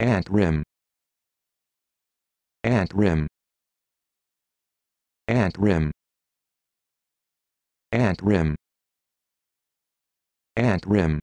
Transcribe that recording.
Ant rim. Ant rim. Ant rim. Ant rim. Ant rim.